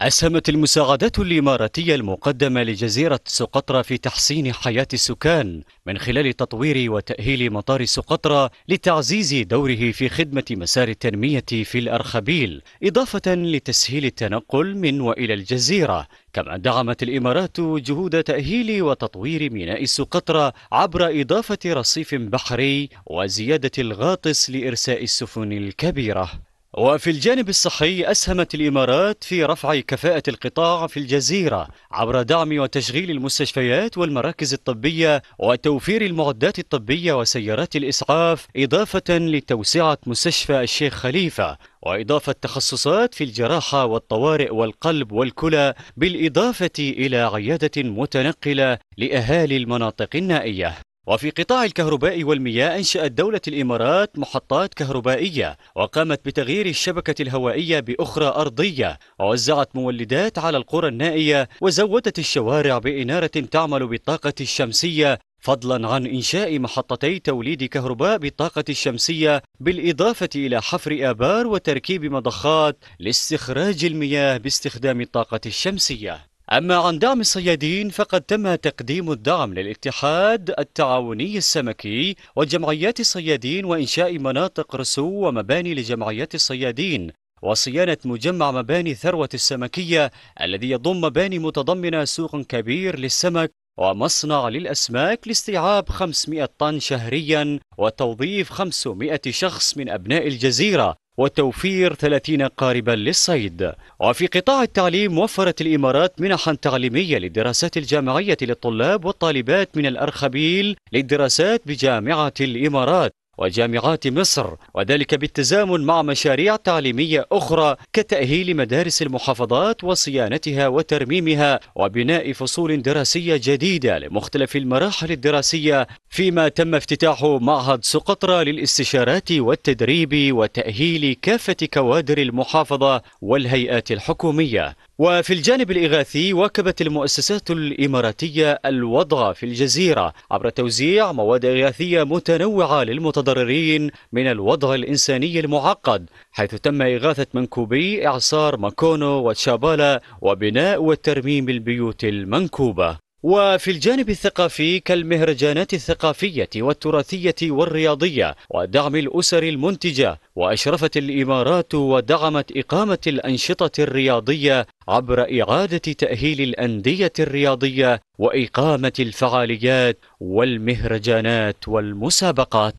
أسهمت المساعدات الإماراتية المقدمة لجزيرة سقطرى في تحسين حياة السكان من خلال تطوير وتأهيل مطار سقطرى لتعزيز دوره في خدمة مسار التنمية في الأرخبيل إضافة لتسهيل التنقل من وإلى الجزيرة كما دعمت الإمارات جهود تأهيل وتطوير ميناء سقطرى عبر إضافة رصيف بحري وزيادة الغاطس لإرساء السفن الكبيرة وفي الجانب الصحي أسهمت الإمارات في رفع كفاءة القطاع في الجزيرة عبر دعم وتشغيل المستشفيات والمراكز الطبية وتوفير المعدات الطبية وسيارات الإسعاف إضافة لتوسعة مستشفى الشيخ خليفة وإضافة تخصصات في الجراحة والطوارئ والقلب والكلى بالإضافة إلى عيادة متنقلة لأهالي المناطق النائية وفي قطاع الكهرباء والمياه أنشأت دولة الإمارات محطات كهربائية وقامت بتغيير الشبكة الهوائية بأخرى أرضية ووزعت مولدات على القرى النائية وزودت الشوارع بإنارة تعمل بالطاقة الشمسية فضلا عن إنشاء محطتي توليد كهرباء بالطاقة الشمسية بالإضافة إلى حفر آبار وتركيب مضخات لاستخراج المياه باستخدام الطاقة الشمسية أما عن دعم الصيادين فقد تم تقديم الدعم للاتحاد التعاوني السمكي وجمعيات الصيادين وإنشاء مناطق رسو ومباني لجمعيات الصيادين وصيانة مجمع مباني الثروة السمكية الذي يضم مباني متضمنة سوق كبير للسمك ومصنع للأسماك لاستيعاب 500 طن شهريا وتوظيف 500 شخص من أبناء الجزيرة وتوفير 30 قاربا للصيد وفي قطاع التعليم وفرت الإمارات منحا تعليمية للدراسات الجامعية للطلاب والطالبات من الأرخبيل للدراسات بجامعة الإمارات وجامعات مصر وذلك بالتزامن مع مشاريع تعليمية أخرى كتأهيل مدارس المحافظات وصيانتها وترميمها وبناء فصول دراسية جديدة لمختلف المراحل الدراسية فيما تم افتتاح معهد سقطرى للاستشارات والتدريب وتأهيل كافة كوادر المحافظة والهيئات الحكومية وفي الجانب الإغاثي واكبت المؤسسات الإماراتية الوضع في الجزيرة عبر توزيع مواد إغاثية متنوعة للمتضررين من الوضع الإنساني المعقد حيث تم إغاثة منكوبي إعصار ماكونو وتشابالا وبناء وترميم البيوت المنكوبة وفي الجانب الثقافي كالمهرجانات الثقافية والتراثية والرياضية ودعم الأسر المنتجة وأشرفت الإمارات ودعمت إقامة الأنشطة الرياضية عبر إعادة تأهيل الأندية الرياضية وإقامة الفعاليات والمهرجانات والمسابقات